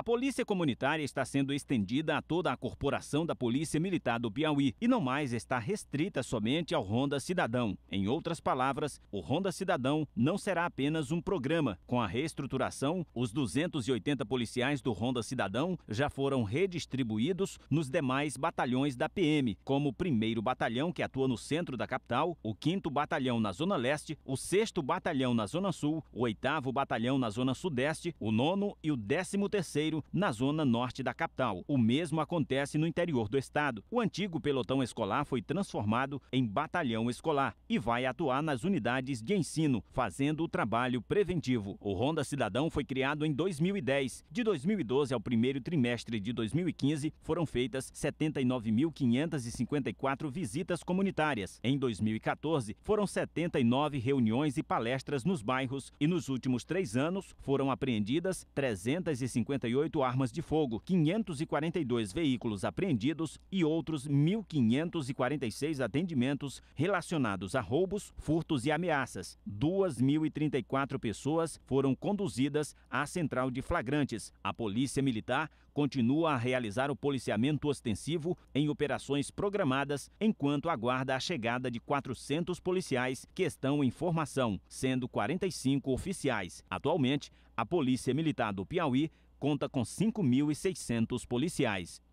A polícia comunitária está sendo estendida a toda a corporação da Polícia Militar do Piauí e não mais está restrita somente ao Ronda Cidadão. Em outras palavras, o Ronda Cidadão não será apenas um programa. Com a reestruturação, os 280 policiais do Ronda Cidadão já foram redistribuídos nos demais batalhões da PM, como o 1 Batalhão, que atua no centro da capital, o 5 Batalhão na Zona Leste, o 6 Batalhão na Zona Sul, o 8 Batalhão na Zona Sudeste, o 9 e o 13 na zona norte da capital. O mesmo acontece no interior do estado. O antigo pelotão escolar foi transformado em batalhão escolar e vai atuar nas unidades de ensino, fazendo o trabalho preventivo. O Ronda Cidadão foi criado em 2010. De 2012 ao primeiro trimestre de 2015, foram feitas 79.554 visitas comunitárias. Em 2014, foram 79 reuniões e palestras nos bairros e nos últimos três anos foram apreendidas 358 148 armas de fogo, 542 veículos apreendidos e outros 1.546 atendimentos relacionados a roubos, furtos e ameaças. 2.034 pessoas foram conduzidas à central de flagrantes. A Polícia Militar continua a realizar o policiamento ostensivo em operações programadas, enquanto aguarda a chegada de 400 policiais que estão em formação, sendo 45 oficiais. Atualmente, a Polícia Militar do Piauí conta com 5.600 policiais.